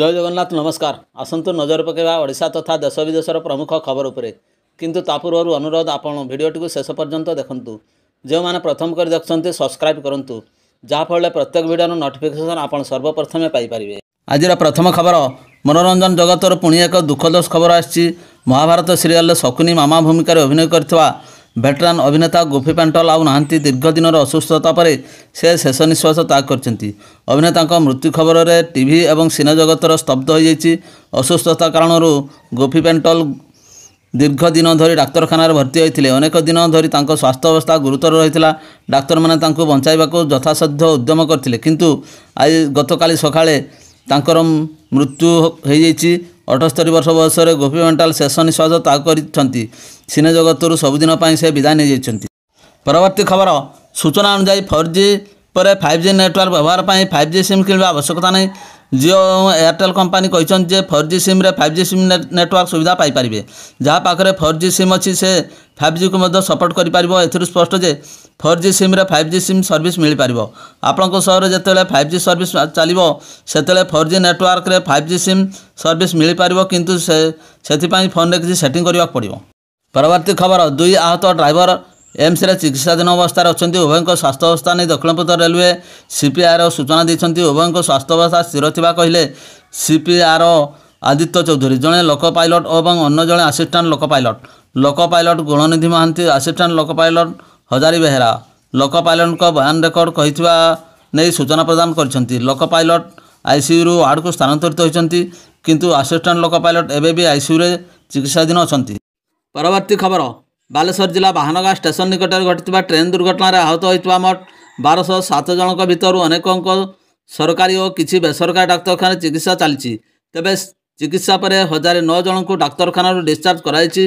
ଜୟ ଜଗନ୍ନାଥ ନମସ୍କାର ଆସନ୍ତୁ ନଜର ପକାଇବା ଓଡ଼ିଶା ତଥା ଦେଶ ବିଦେଶର ପ୍ରମୁଖ ଖବର ଉପରେ କିନ୍ତୁ ତା ପୂର୍ବରୁ ଅନୁରୋଧ ଆପଣ ଭିଡ଼ିଓଟିକୁ ଶେଷ ପର୍ଯ୍ୟନ୍ତ ଦେଖନ୍ତୁ ଯେଉଁମାନେ ପ୍ରଥମ କରି ଦେଖୁଛନ୍ତି ସବସ୍କ୍ରାଇବ୍ କରନ୍ତୁ ଯାହାଫଳରେ ପ୍ରତ୍ୟେକ ଭିଡ଼ିଓର ନୋଟିଫିକେସନ୍ ଆପଣ ସର୍ବପ୍ରଥମେ ପାଇପାରିବେ ଆଜିର ପ୍ରଥମ ଖବର ମନୋରଞ୍ଜନ ଜଗତର ପୁଣି ଏକ ଦୁଃଖଦ ଖବର ଆସିଛି ମହାଭାରତ ସିରିଏଲରେ ଶକୁନି ମାମା ଭୂମିକାରେ ଅଭିନୟ କରିଥିବା ଭେଟରାନ୍ ଅଭିନେତା ଗୋପୀ ପାଣ୍ଟଲ ଆଉ ନାହାନ୍ତି ଦୀର୍ଘ ଦିନର ଅସୁସ୍ଥତା ପରେ ସେ ଶେଷ ନିଶ୍ୱାସ ତ୍ୟାଗ କରିଛନ୍ତି ଅଭିନେତାଙ୍କ ମୃତ୍ୟୁ ଖବରରେ ଟିଭି ଏବଂ ସିନେ ଜଗତର ସ୍ତବ୍ଧ ହୋଇଯାଇଛି ଅସୁସ୍ଥତା କାରଣରୁ ଗୋପୀ ପାଣ୍ଟଲ ଦୀର୍ଘ ଦିନ ଧରି ଡାକ୍ତରଖାନାରେ ଭର୍ତ୍ତି ହୋଇଥିଲେ ଅନେକ ଦିନ ଧରି ତାଙ୍କ ସ୍ୱାସ୍ଥ୍ୟ ଅବସ୍ଥା ଗୁରୁତର ରହିଥିଲା ଡାକ୍ତରମାନେ ତାଙ୍କୁ ବଞ୍ଚାଇବାକୁ ଯଥାସାଧ୍ୟ ଉଦ୍ୟମ କରିଥିଲେ କିନ୍ତୁ ଆଜି ଗତକାଲି ସକାଳେ ତାଙ୍କର ମୃତ୍ୟୁ ହୋଇଯାଇଛି ଅଠସ୍ତରୀ ବର୍ଷ ବୟସରେ ଗୋପୀ ମେଣ୍ଟାଲ ଶେଷ ନିଶ୍ୱାସ ତା କରିଛନ୍ତି ସିନେ ଜଗତରୁ ସବୁଦିନ ପାଇଁ ସେ ବିଦାୟ ନେଇଯାଇଛନ୍ତି ପରବର୍ତ୍ତୀ ଖବର ସୂଚନା ଅନୁଯାୟୀ ଫୋର୍ ଜି ପରେ ଫାଇଭ୍ ଜି ନେଟୱାର୍କ ବ୍ୟବହାର ପାଇଁ ଫାଇଭ୍ ଜି ସିମ୍ କିଣିବା ଆବଶ୍ୟକତା ନାହିଁ ଜିଓ ଏୟାରଟେଲ୍ କମ୍ପାନୀ କହିଛନ୍ତି ଯେ ଫୋର୍ ଜି ସିମ୍ରେ ଫାଇଭ୍ ଜି ସିମ୍ ନେଟୱାର୍କ ସୁବିଧା ପାଇପାରିବେ ଯାହା ପାଖରେ ଫୋର୍ ଜି ସିମ୍ ଅଛି ସେ ଫାଇଭ୍ ଜିକୁ ମଧ୍ୟ ସପୋର୍ଟ କରିପାରିବ ଏଥିରୁ ସ୍ପଷ୍ଟ ଯେ ଫୋର୍ ଜି ସିମ୍ରେ ଫାଇଭ୍ ଜି ସିମ୍ ସର୍ଭିସ୍ ମିଳିପାରିବ ଆପଣଙ୍କ ସହରରେ ଯେତେବେଳେ ଫାଇଭ୍ ଜି ସର୍ଭିସ୍ ଚାଲିବ ସେତେବେଳେ ଫୋର୍ ଜି ନେଟୱାର୍କରେ ଫାଇଭ୍ ଜି ସିମ୍ ସର୍ଭିସ୍ ମିଳିପାରିବ କିନ୍ତୁ ସେ ସେଥିପାଇଁ ଫୋନ୍ରେ କିଛି ସେଟିଂ କରିବାକୁ ପଡ଼ିବ ପରବର୍ତ୍ତୀ ଖବର ଦୁଇ ଆହତ ଡ୍ରାଇଭର ଏମ୍ସରେ ଚିକିତ୍ସାଧୀନ ଅବସ୍ଥାରେ ଅଛନ୍ତି ଉଭୟଙ୍କ ସ୍ୱାସ୍ଥ୍ୟାବସ୍ଥା ନେଇ ଦକ୍ଷିଣପୂର୍ଥ ରେଲୱେ ସିପିଆଇର ସୂଚନା ଦେଇଛନ୍ତି ଉଭୟଙ୍କ ସ୍ୱାସ୍ଥ୍ୟାବସ୍ଥା ସ୍ଥିର ଥିବା କହିଲେ ସିପିଆର ଆଦିତ୍ୟ ଚୌଧୁରୀ ଜଣେ ଲୋକ ପାଇଲଟ୍ ଏବଂ ଅନ୍ୟ ଜଣେ assistant loco pilot loco pilot Gunanidhi Mohanty assistant loco pilot Hazari Behera loco ପାଇଲଟ୍ଙ୍କ ବୟାନ ରେକର୍ଡ଼ କହିଥିବା ନେଇ ସୂଚନା ପ୍ରଦାନ କରିଛନ୍ତି ଲୋକ ପାଇଲଟ୍ ଆଇସିୟୁରୁ ୱାର୍ଡ଼କୁ ସ୍ଥାନାନ୍ତରିତ ହୋଇଛନ୍ତି କିନ୍ତୁ ଆସିଷ୍ଟାଣ୍ଟ ଲୋକ ପାଇଲଟ୍ ଏବେ ବି ଆଇସିୟୁରେ ଚିକିତ୍ସାଧୀନ ଅଛନ୍ତି ପରବର୍ତ୍ତୀ ଖବର ବାଲେଶ୍ୱର ଜିଲ୍ଲା ବାହାନଗାଁ ଷ୍ଟେସନ ନିକଟରେ ଘଟିଥିବା ଟ୍ରେନ୍ ଦୁର୍ଘଟଣାରେ ଆହତ ହୋଇଥିବା ମୋଟ ବାରଶହ ସାତ ଜଣଙ୍କ ଭିତରୁ ଅନେକଙ୍କ ସରକାରୀ ଓ କିଛି ବେସରକାରୀ ଡାକ୍ତରଖାନାରେ ଚିକିତ୍ସା ଚାଲିଛି ତେବେ ଚିକିତ୍ସା ପରେ ହଜାରେ ନଅ ଜଣଙ୍କୁ ଡାକ୍ତରଖାନାରୁ ଡିସଚାର୍ଜ କରାଯାଇଛି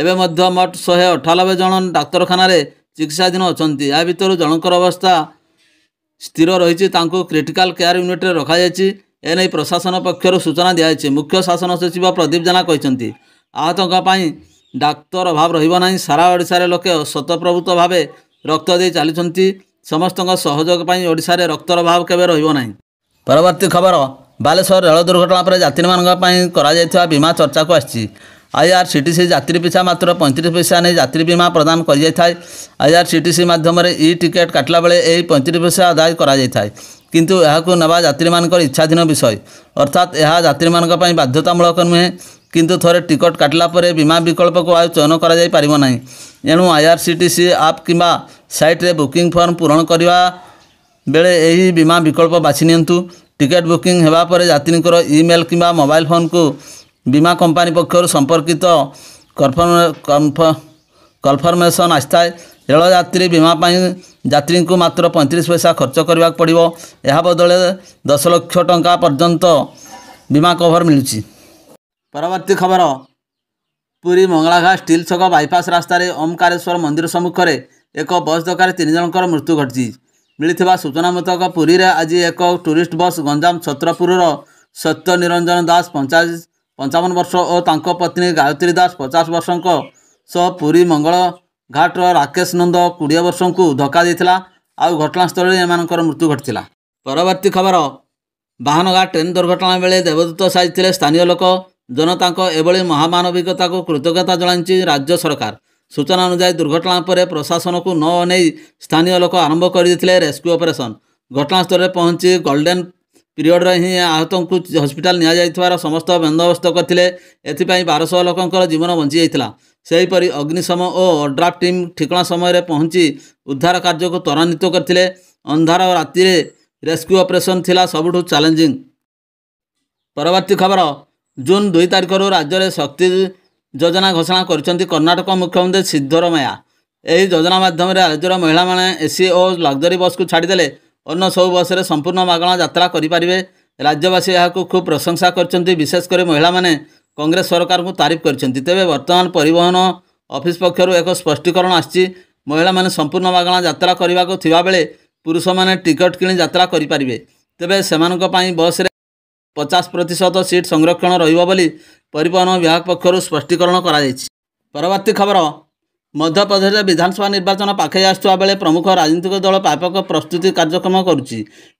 ଏବେ ମଧ୍ୟ ମୋଟ ଶହେ ଅଠାନବେ ଜଣ ଡାକ୍ତରଖାନାରେ ଚିକିତ୍ସାଧୀନ ଅଛନ୍ତି ଏହା ଭିତରୁ ଜଣଙ୍କର ଅବସ୍ଥା ସ୍ଥିର ରହିଛି ତାଙ୍କୁ କ୍ରିଟିକାଲ କେୟାର ୟୁନିଟ୍ରେ ରଖାଯାଇଛି ଏନେଇ ପ୍ରଶାସନ ପକ୍ଷରୁ ସୂଚନା ଦିଆଯାଇଛି ମୁଖ୍ୟ ଶାସନ ସଚିବ ପ୍ରଦୀପ ଜେନା କହିଛନ୍ତି ଆହତଙ୍କ ପାଇଁ ডাক্তর অভাব রহব না সারা ওড়শার লোকে স্বতঃপ্রভূত ভাবে রক্ত দিয়ে চালুচার সমস্ত সহযোগ পাই ওড়শার রক্তর অভাব কেবে রহব না পরবর্তী খবর বালেশ্বর রেল দুর্ঘটনা পরে যাত্রী করাযাই বীমা চর্চাকু আসছে আইআরসিটিসি যাত্রী পিছা মাত্র পঁয়ত্রিশ পয়সা নেই যাত্রী বীমা প্রদান করা যাই আইআরসিটিসি মাধ্যমে ই টিকেট কাটলা বেড়ে এই পঁয়ত্রিশ পয়সা আদায় করা যাই কিন্তু এখন নেওয়া যাত্রী ইচ্ছাধীন বিষয় অর্থাৎ যাত্রী বাধ্যতামূলক নুহে କିନ୍ତୁ ଥରେ ଟିକଟ କାଟିଲା ପରେ ବୀମା ବିକଳ୍ପକୁ ଆଉ ଚୟନ କରାଯାଇପାରିବ ନାହିଁ ଏଣୁ ଆଇଆର୍ସିଟିସି ଆପ୍ କିମ୍ବା ସାଇଟ୍ରେ ବୁକିଂ ଫର୍ମ ପୂରଣ କରିବା ବେଳେ ଏହି ବୀମା ବିକଳ୍ପ ବାଛି ନିଅନ୍ତୁ ଟିକେଟ୍ ବୁକିଂ ହେବା ପରେ ଯାତ୍ରୀଙ୍କର ଇମେଲ୍ କିମ୍ବା ମୋବାଇଲ୍ ଫୋନ୍କୁ ବୀମା କମ୍ପାନୀ ପକ୍ଷରୁ ସମ୍ପର୍କିତ କନଫର୍ମେସନ୍ ଆସିଥାଏ ରେଳ ଯାତ୍ରୀ ବୀମା ପାଇଁ ଯାତ୍ରୀଙ୍କୁ ମାତ୍ର ପଇଁତିରିଶ ପଇସା ଖର୍ଚ୍ଚ କରିବାକୁ ପଡ଼ିବ ଏହା ବଦଳରେ ଦଶ ଲକ୍ଷ ଟଙ୍କା ପର୍ଯ୍ୟନ୍ତ ବୀମା କଭର ମିଳୁଛି ପରବର୍ତ୍ତୀ ଖବର ପୁରୀ ମଙ୍ଗଳାଘା ଷ୍ଟିଲ୍ ଛକ ବାଇପାସ୍ ରାସ୍ତାରେ ଓମକାରେଶ୍ୱର ମନ୍ଦିର ସମ୍ମୁଖରେ ଏକ ବସ୍ ଧକ୍କାରେ ତିନି ଜଣଙ୍କର ମୃତ୍ୟୁ ଘଟିଛି ମିଳିଥିବା ସୂଚନା ମୁତାବକ ପୁରୀରେ ଆଜି ଏକ ଟୁରିଷ୍ଟ ବସ୍ ଗଞ୍ଜାମ ଛତ୍ରପୁରର ସତ୍ୟନିରଞ୍ଜନ ଦାସ ପଞ୍ଚାଳିଶ ପଞ୍ଚାବନ ବର୍ଷ ଓ ତାଙ୍କ ପତ୍ନୀ ଗାୟତ୍ରୀ ଦାସ ପଚାଶ ବର୍ଷଙ୍କ ସହ ପୁରୀ ମଙ୍ଗଳଘାଟର ରାକେଶ ନନ୍ଦ କୋଡ଼ିଏ ବର୍ଷଙ୍କୁ ଧକ୍କା ଦେଇଥିଲା ଆଉ ଘଟଣାସ୍ଥଳରେ ଏମାନଙ୍କର ମୃତ୍ୟୁ ଘଟିଥିଲା ପରବର୍ତ୍ତୀ ଖବର ବାହାନଗା ଟ୍ରେନ୍ ଦୁର୍ଘଟଣା ବେଳେ ଦେବଦୂତ ସାଜିଥିଲେ ସ୍ଥାନୀୟ ଲୋକ ଜନତାଙ୍କ ଏଭଳି ମହାମାନବିକତାକୁ କୃତଜ୍ଞତା ଜଣାଇଛି ରାଜ୍ୟ ସରକାର ସୂଚନା ଅନୁଯାୟୀ ଦୁର୍ଘଟଣା ପରେ ପ୍ରଶାସନକୁ ନ ଅନେଇ ସ୍ଥାନୀୟ ଲୋକ ଆରମ୍ଭ କରିଦେଇଥିଲେ ରେସ୍କ୍ୟୁ ଅପରେସନ୍ ଘଟଣାସ୍ଥଳରେ ପହଞ୍ଚି ଗୋଲ୍ଡେନ୍ ପିରିୟଡ଼ରେ ହିଁ ଆହତଙ୍କୁ ହସ୍ପିଟାଲ ନିଆଯାଇଥିବାର ସମସ୍ତ ବନ୍ଦୋବସ୍ତ କରିଥିଲେ ଏଥିପାଇଁ ବାରଶହ ଲୋକଙ୍କର ଜୀବନ ବଞ୍ଚିଯାଇଥିଲା ସେହିପରି ଅଗ୍ନିଶମ ଓ ଅଡ୍ରାଫ୍ ଟିମ୍ ଠିକଣା ସମୟରେ ପହଞ୍ଚି ଉଦ୍ଧାର କାର୍ଯ୍ୟକୁ ତ୍ୱରାନ୍ୱିତ କରିଥିଲେ ଅନ୍ଧାର ରାତିରେ ରେସ୍କ୍ୟୁ ଅପରେସନ୍ ଥିଲା ସବୁଠୁ ଚ୍ୟାଲେଞ୍ଜିଂ ପରବର୍ତ୍ତୀ ଖବର ଜୁନ୍ ଦୁଇ ତାରିଖରୁ ରାଜ୍ୟରେ ଶକ୍ତି ଯୋଜନା ଘୋଷଣା କରିଛନ୍ତି କର୍ଣ୍ଣାଟକ ମୁଖ୍ୟମନ୍ତ୍ରୀ ସିଦ୍ଧରମେୟା ଏହି ଯୋଜନା ମାଧ୍ୟମରେ ରାଜ୍ୟର ମହିଳାମାନେ ଏସି ଓ ଲକ୍ଜରୀ ବସ୍କୁ ଛାଡ଼ିଦେଲେ ଅନ୍ୟ ସବୁ ବସ୍ରେ ସମ୍ପୂର୍ଣ୍ଣ ମାଗଣା ଯାତ୍ରା କରିପାରିବେ ରାଜ୍ୟବାସୀ ଏହାକୁ ଖୁବ୍ ପ୍ରଶଂସା କରିଛନ୍ତି ବିଶେଷ କରି ମହିଳାମାନେ କଂଗ୍ରେସ ସରକାରଙ୍କୁ ତାରିଫ କରିଛନ୍ତି ତେବେ ବର୍ତ୍ତମାନ ପରିବହନ ଅଫିସ୍ ପକ୍ଷରୁ ଏକ ସ୍ପଷ୍ଟୀକରଣ ଆସିଛି ମହିଳାମାନେ ସମ୍ପୂର୍ଣ୍ଣ ମାଗଣା ଯାତ୍ରା କରିବାକୁ ଥିବାବେଳେ ପୁରୁଷମାନେ ଟିକେଟ୍ କିଣି ଯାତ୍ରା କରିପାରିବେ ତେବେ ସେମାନଙ୍କ ପାଇଁ ବସ୍ରେ ପଚାଶ ପ୍ରତିଶତ ସିଟ୍ ସଂରକ୍ଷଣ ରହିବ ବୋଲି ପରିବହନ ବିଭାଗ ପକ୍ଷରୁ ସ୍ପଷ୍ଟୀକରଣ କରାଯାଇଛି ପରବର୍ତ୍ତୀ ଖବର ମଧ୍ୟପ୍ରଦେଶରେ ବିଧାନସଭା ନିର୍ବାଚନ ପାଖେଇ ଆସୁଥିବା ବେଳେ ପ୍ରମୁଖ ରାଜନୈତିକ ଦଳ ବ୍ୟାପକ ପ୍ରସ୍ତୁତି କାର୍ଯ୍ୟକ୍ରମ କରୁଛି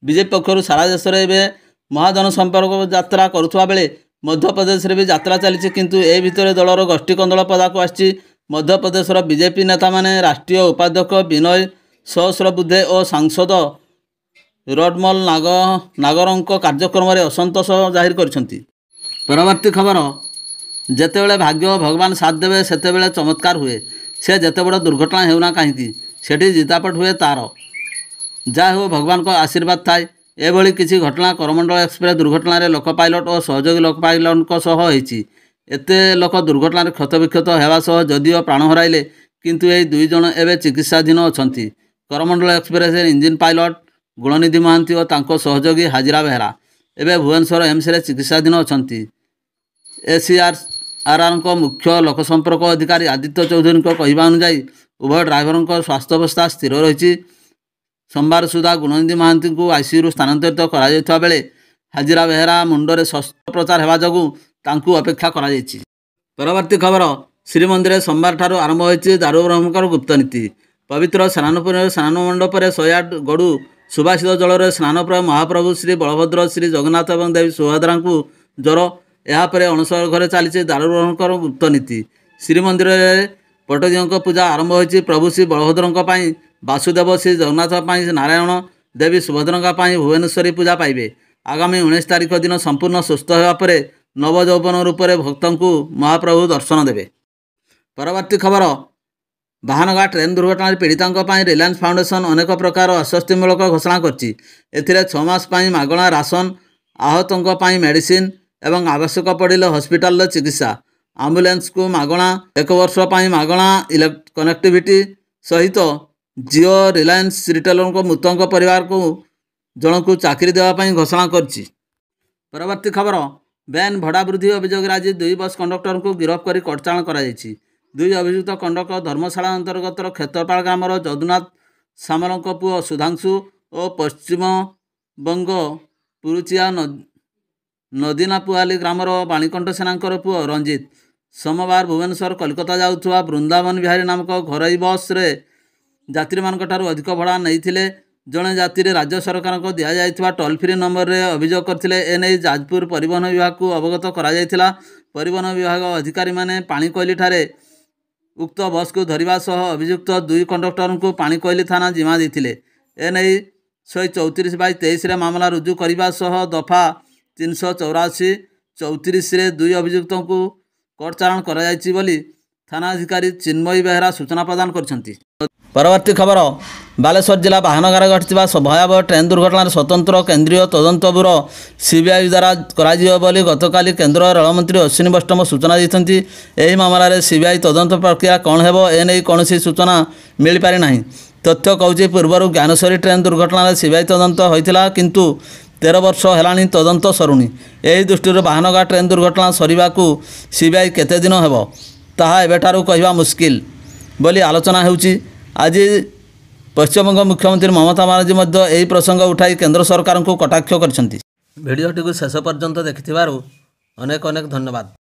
ବିଜେପି ପକ୍ଷରୁ ସାରା ଦେଶରେ ଏବେ ମହାଜନ ସମ୍ପର୍କ ଯାତ୍ରା କରୁଥିବା ବେଳେ ମଧ୍ୟପ୍ରଦେଶରେ ବି ଯାତ୍ରା ଚାଲିଛି କିନ୍ତୁ ଏ ଭିତରେ ଦଳର ଗୋଷ୍ଠୀ କନ୍ଦଳ ପଦାକୁ ଆସିଛି ମଧ୍ୟପ୍ରଦେଶର ବିଜେପି ନେତାମାନେ ରାଷ୍ଟ୍ରୀୟ ଉପାଧ୍ୟକ୍ଷ ବିନୟ ସହସ୍ରବୁଦ୍ଧେ ଓ ସାଂସଦ ରଡ଼ମଲ ନାଗ ନାଗରଙ୍କ କାର୍ଯ୍ୟକ୍ରମରେ ଅସନ୍ତୋଷ ଜାହିର କରିଛନ୍ତି ପରବର୍ତ୍ତୀ ଖବର ଯେତେବେଳେ ଭାଗ୍ୟ ଭଗବାନ ସାଥ ଦେବେ ସେତେବେଳେ ଚମତ୍କାର ହୁଏ ସେ ଯେତେ ବଡ଼ ଦୁର୍ଘଟଣା ହେଉନା କାହିଁକି ସେଠି ଜିତାପଟ ହୁଏ ତା'ର ଯାହା ହେଉ ଭଗବାନଙ୍କ ଆଶୀର୍ବାଦ ଥାଏ ଏଭଳି କିଛି ଘଟଣା କରମଣ୍ଡଳ ଏକ୍ସପ୍ରେସ୍ ଦୁର୍ଘଟଣାରେ ଲୋକ ପାଇଲଟ ଓ ସହଯୋଗୀ ଲୋକ ପାଇଲଟଙ୍କ ସହ ହୋଇଛି ଏତେ ଲୋକ ଦୁର୍ଘଟଣାରେ କ୍ଷତବିକ୍ଷତ ହେବା ସହ ଯଦିଓ ପ୍ରାଣ ହରାଇଲେ କିନ୍ତୁ ଏହି ଦୁଇ ଜଣ ଏବେ ଚିକିତ୍ସାଧୀନ ଅଛନ୍ତି କରମଣ୍ଡଳ ଏକ୍ସପ୍ରେସ୍ରେ ଇଞ୍ଜିନ୍ ପାଇଲଟ ଗୁଣନିଧି ମହାନ୍ତି ଓ ତାଙ୍କ ସହଯୋଗୀ ହାଜିରା ବେହେରା ଏବେ ଭୁବନେଶ୍ୱର ଏମ୍ସରେ ଚିକିତ୍ସାଧୀନ ଅଛନ୍ତି ଏ ସି ଆର୍ ଆର୍ ଆର୍ଙ୍କ ମୁଖ୍ୟ ଲୋକସମ୍ପର୍କ ଅଧିକାରୀ ଆଦିତ୍ୟ ଚୌଧୁରୀଙ୍କ କହିବା ଅନୁଯାୟୀ ଉଭୟ ଡ୍ରାଇଭରଙ୍କ ସ୍ୱାସ୍ଥ୍ୟାବସ୍ଥା ସ୍ଥିର ରହିଛି ସୋମବାର ସୁଦ୍ଧା ଗୁଣନିଧି ମହାନ୍ତିଙ୍କୁ ଆଇସିୟୁରୁ ସ୍ଥାନାନ୍ତରିତ କରାଯାଇଥିବା ବେଳେ ହାଜିରା ବେହେରା ମୁଣ୍ଡରେ ଶସ୍ତ୍ରୋପଚାର ହେବା ଯୋଗୁଁ ତାଙ୍କୁ ଅପେକ୍ଷା କରାଯାଇଛି ପରବର୍ତ୍ତୀ ଖବର ଶ୍ରୀମନ୍ଦିରରେ ସୋମବାରଠାରୁ ଆରମ୍ଭ ହୋଇଛି ଦାରୁବ୍ରହ୍ମଙ୍କର ଗୁପ୍ତନୀତି ପବିତ୍ର ସ୍ନାନ ସ୍ନାନ ମଣ୍ଡପରେ ଶହେ ଆଠ ଗଡ଼ୁ ସୁବାସିତ ଜଳରେ ସ୍ନାନ ପ୍ରାୟ ମହାପ୍ରଭୁ ଶ୍ରୀ ବଳଭଦ୍ର ଶ୍ରୀ ଜଗନ୍ନାଥ ଏବଂ ଦେବୀ ସୁଭଦ୍ରାଙ୍କୁ ଜ୍ୱର ଏହାପରେ ଅଣସର ଘରେ ଚାଲିଛି ଦାରୁଙ୍କର ଗୁପ୍ତ ନୀତି ଶ୍ରୀମନ୍ଦିରରେ ପଟଜୀଙ୍କ ପୂଜା ଆରମ୍ଭ ହୋଇଛି ପ୍ରଭୁ ଶ୍ରୀ ବଳଭଦ୍ରଙ୍କ ପାଇଁ ବାସୁଦେବ ଶ୍ରୀ ଜଗନ୍ନାଥ ପାଇଁ ନାରାୟଣ ଦେବୀ ସୁଭଦ୍ରଙ୍କ ପାଇଁ ଭୁବନେଶ୍ୱରୀ ପୂଜା ପାଇବେ ଆଗାମୀ ଉଣେଇଶ ତାରିଖ ଦିନ ସମ୍ପୂର୍ଣ୍ଣ ସୁସ୍ଥ ହେବା ପରେ ନବଯୌବନ ରୂପରେ ଭକ୍ତଙ୍କୁ ମହାପ୍ରଭୁ ଦର୍ଶନ ଦେବେ ପରବର୍ତ୍ତୀ ଖବର ବାହନଗା ଟ୍ରେନ୍ ଦୁର୍ଘଟଣାରେ ପୀଡ଼ିତଙ୍କ ପାଇଁ ରିଲାଏନ୍ସ ଫାଉଣ୍ଡେସନ୍ ଅନେକ ପ୍ରକାର ଆଶ୍ୱସ୍ତିମୂଳକ ଘୋଷଣା କରିଛି ଏଥିରେ ଛଅ ମାସ ପାଇଁ ମାଗଣା ରାସନ ଆହତଙ୍କ ପାଇଁ ମେଡିସିନ୍ ଏବଂ ଆବଶ୍ୟକ ପଡ଼ିଲେ ହସ୍ପିଟାଲର ଚିକିତ୍ସା ଆମ୍ବୁଲାନ୍ସକୁ ମାଗଣା ଏକ ବର୍ଷ ପାଇଁ ମାଗଣା କନେକ୍ଟିଭିଟି ସହିତ ଜିଓ ରିଲାଏନ୍ସ ରିଟେଲରଙ୍କ ମୃତଙ୍କ ପରିବାରକୁ ଜଣଙ୍କୁ ଚାକିରି ଦେବା ପାଇଁ ଘୋଷଣା କରିଛି ପରବର୍ତ୍ତୀ ଖବର ବ୍ୟାନ୍ ଭଡ଼ା ବୃଦ୍ଧି ଅଭିଯୋଗରେ ଆଜି ଦୁଇ ବସ୍ କଣ୍ଡକ୍ଟରଙ୍କୁ ଗିରଫ କରି କଟଚାଳ କରାଯାଇଛି ଦୁଇ ଅଭିଯୁକ୍ତ କଣ୍ଡକ ଧର୍ମଶାଳା ଅନ୍ତର୍ଗତ କ୍ଷେତପାଳ ଗ୍ରାମର ଯଦୁନାଥ ସାମଲଙ୍କ ପୁଅ ସୁଧାଂଶୁ ଓ ପଶ୍ଚିମବଙ୍ଗ ପୁରୁଚିଆ ନଦିନାପୁଆଲି ଗ୍ରାମର ବାଣୀକଣ୍ଠ ସେନାଙ୍କର ପୁଅ ରଞ୍ଜିତ ସୋମବାର ଭୁବନେଶ୍ୱର କଲିକତା ଯାଉଥିବା ବୃନ୍ଦାବନ ବିହାରୀ ନାମକ ଘରୋଇ ବସ୍ରେ ଯାତ୍ରୀମାନଙ୍କଠାରୁ ଅଧିକ ଭଡ଼ା ନେଇଥିଲେ ଜଣେ ଯାତ୍ରୀ ରାଜ୍ୟ ସରକାରଙ୍କ ଦିଆଯାଇଥିବା ଟୋଲ୍ ଫ୍ରି ନମ୍ବରରେ ଅଭିଯୋଗ କରିଥିଲେ ଏନେଇ ଯାଜପୁର ପରିବହନ ବିଭାଗକୁ ଅବଗତ କରାଯାଇଥିଲା ପରିବହନ ବିଭାଗ ଅଧିକାରୀମାନେ ପାଣିକୋଇଲିଠାରେ ଉକ୍ତ ବସ୍କୁ ଧରିବା ସହ ଅଭିଯୁକ୍ତ ଦୁଇ କଣ୍ଡକ୍ଟରଙ୍କୁ ପାଣିକୋଇଲି ଥାନା ଜିମା ଦେଇଥିଲେ ଏନେଇ ଶହେ ଚଉତିରିଶ ବାଇ ତେଇଶରେ ମାମଲା ରୁଜୁ କରିବା ସହ ଦଫା ତିନିଶହ ଚଉରାଅଶୀ ଚଉତିରିଶରେ ଦୁଇ ଅଭିଯୁକ୍ତଙ୍କୁ କୋର୍ଟ ଚାଲାଣ କରାଯାଇଛି ବୋଲି ଥାନା ଅଧିକାରୀ ଚିନ୍ମୟୀ ବେହେରା ସୂଚନା ପ୍ରଦାନ କରିଛନ୍ତି ପରବର୍ତ୍ତ ଖବର ବାଲେଶ୍ୱର ଜିଲ୍ଲା ବାହାନଗାରେ ଘଟିଥିବା ଭୟାବହ ଟ୍ରେନ୍ ଦୁର୍ଘଟଣାର ସ୍ୱତନ୍ତ୍ର କେନ୍ଦ୍ରୀୟ ତଦନ୍ତ ବ୍ୟୁରୋ ସିବିଆଇ ଦ୍ୱାରା କରାଯିବ ବୋଲି ଗତକାଲି କେନ୍ଦ୍ର ରେଳମନ୍ତ୍ରୀ ଅଶ୍ୱିନୀ ବୈଷ୍ଣବ ସୂଚନା ଦେଇଛନ୍ତି ଏହି ମାମଲାରେ ସିବିଆଇ ତଦନ୍ତ ପ୍ରକ୍ରିୟା କ'ଣ ହେବ ଏ ନେଇ କୌଣସି ସୂଚନା ମିଳିପାରିନାହିଁ ତଥ୍ୟ କହୁଛି ପୂର୍ବରୁ ଜ୍ଞାନେଶ୍ୱରୀ ଟ୍ରେନ୍ ଦୁର୍ଘଟଣାରେ ସିବିଆଇ ତଦନ୍ତ ହୋଇଥିଲା କିନ୍ତୁ ତେର ବର୍ଷ ହେଲାଣି ତଦନ୍ତ ସରୁନି ଏହି ଦୃଷ୍ଟିରୁ ବାହାନଗା ଟ୍ରେନ୍ ଦୁର୍ଘଟଣା ସରିବାକୁ ସିବିଆଇ କେତେ ଦିନ ହେବ ତାହା ଏବେଠାରୁ କହିବା ମୁସ୍କିଲ ଆଲୋଚନା ହେଉଛି ଆଜି ପଶ୍ଚିମବଙ୍ଗ ମୁଖ୍ୟମନ୍ତ୍ରୀ ମମତା ବାନାର୍ଜୀ ମଧ୍ୟ ଏହି ପ୍ରସଙ୍ଗ ଉଠାଇ କେନ୍ଦ୍ର ସରକାରଙ୍କୁ କଟାକ୍ଷ କରିଛନ୍ତି ଭିଡ଼ିଓଟିକୁ ଶେଷ ପର୍ଯ୍ୟନ୍ତ ଦେଖିଥିବାରୁ ଅନେକ ଅନେକ ଧନ୍ୟବାଦ